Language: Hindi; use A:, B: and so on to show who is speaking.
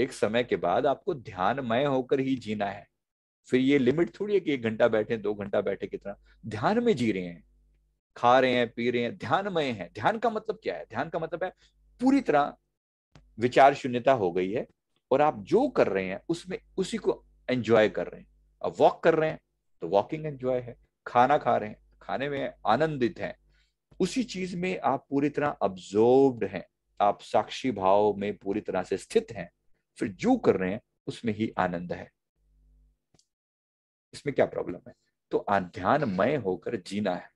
A: एक समय के बाद आपको ध्यानमय होकर ही जीना है फिर ये लिमिट थोड़ी है कि एक घंटा बैठे दो घंटा बैठे कितना ध्यान में जी रहे हैं खा रहे हैं पी रहे हैं ध्यानमय है ध्यान का मतलब क्या है ध्यान का मतलब है पूरी तरह विचार शून्यता हो गई है और आप जो कर रहे हैं उसमें उसी को एंजॉय कर रहे हैं अब वॉक कर रहे हैं तो वॉकिंग एंजॉय है खाना खा रहे हैं खाने में आनंदित हैं उसी चीज में आप पूरी तरह अब्जोर्ब हैं आप साक्षी भाव में पूरी तरह से स्थित हैं फिर जो कर रहे हैं उसमें ही आनंद है इसमें क्या प्रॉब्लम है तो आध्यानमय होकर जीना है